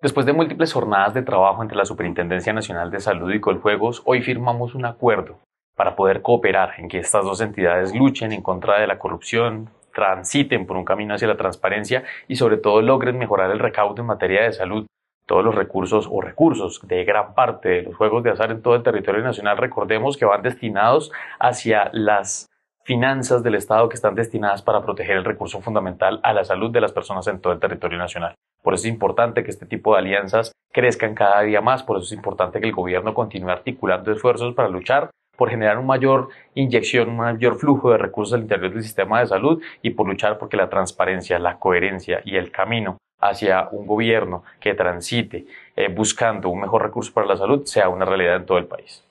Después de múltiples jornadas de trabajo entre la Superintendencia Nacional de Salud y Coljuegos, hoy firmamos un acuerdo para poder cooperar en que estas dos entidades luchen en contra de la corrupción, transiten por un camino hacia la transparencia y sobre todo logren mejorar el recaudo en materia de salud. Todos los recursos o recursos de gran parte de los juegos de azar en todo el territorio nacional, recordemos que van destinados hacia las finanzas del Estado que están destinadas para proteger el recurso fundamental a la salud de las personas en todo el territorio nacional. Por eso es importante que este tipo de alianzas crezcan cada día más, por eso es importante que el gobierno continúe articulando esfuerzos para luchar por generar una mayor inyección, un mayor flujo de recursos al interior del sistema de salud y por luchar porque la transparencia, la coherencia y el camino hacia un gobierno que transite eh, buscando un mejor recurso para la salud sea una realidad en todo el país.